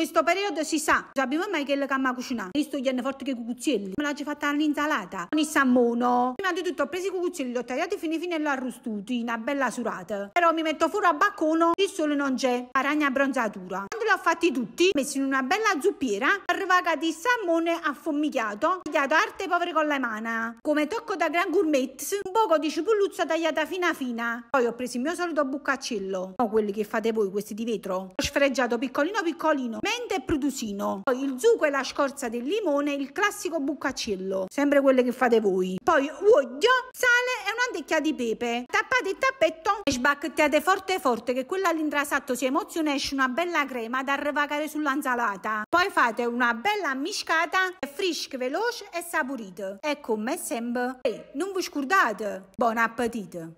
questo periodo si sa, non sappiamo mai che è la camma cucinare. Visto sto gli forte che i cucuzzelli, me l'ho fatta all'insalata, con il salmono. Prima di tutto ho preso i cucuzzielli, li ho tagliati fino fino all'arrostuti, una bella surata. Però mi metto fuori a baccone, il sole non c'è, aragna bronzatura. Quando li ho fatti tutti, messi in una bella zuppiera, arrivata di salmone affomicato, tagliato arte povere con la mano. Come tocco da gran gourmet, un poco di cipolluzza tagliata fina fina. Poi ho preso il mio solito buccaccello, no quelli che fate voi, questi di vetro. Ho sfreggiato piccolino piccolino, menta e prudusino. Poi il zucco e la scorza del limone, il classico buccacillo, sempre quelle che fate voi. Poi uoglio, sale e un'andecchia di pepe. Tappate il tappetto e sbacchettate forte forte che quella all'intrasatto si emoziona e esce una bella crema da revagare sull'anzalata. Poi fate una bella miscata e frisch, veloce e saporita. E come sempre, e non vi scordate, buon appetito!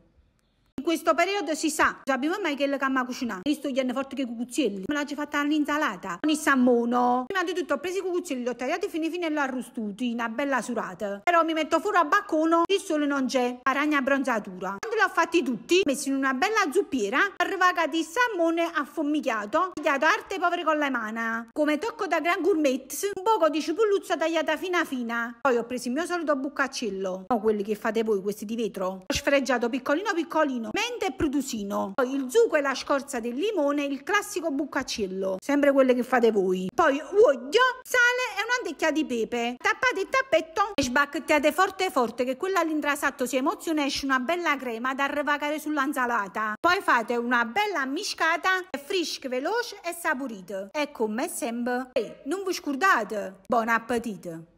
In questo periodo si sa, sappiamo mai che è che a cucinare. Visto gli anni forte che i cucuzzielli. me l'ha fatta all'insalata con il salmone. Prima di tutto ho preso i cucuzzelli, li ho tagliati fino fino e li ho arrostuti, una bella surata. Però mi metto fuori a baccone, il sole non c'è, aragna abbronzatura li fatti tutti, messi in una bella zuppiera, arrivata di salmone affumicato, tagliato arte povere con la mano. Come tocco da gran gourmet, un poco di cipolluzza tagliata fina fina. Poi ho preso il mio solito buccaccello, no quelli che fate voi, questi di vetro. Ho sfregiato piccolino piccolino, mente e prudusino. Poi il zucco e la scorza del limone, il classico buccaccello, sempre quelle che fate voi. Poi uoglio, sale e un'andecchia di pepe di tappeto e sbacchettate forte forte che quella all'intrasatto si emoziona e esce una bella crema da revagare sull'anzalata. Poi fate una bella miscata e frisca, veloce e saporita. E come sempre, e non vi scordate, buon appetito!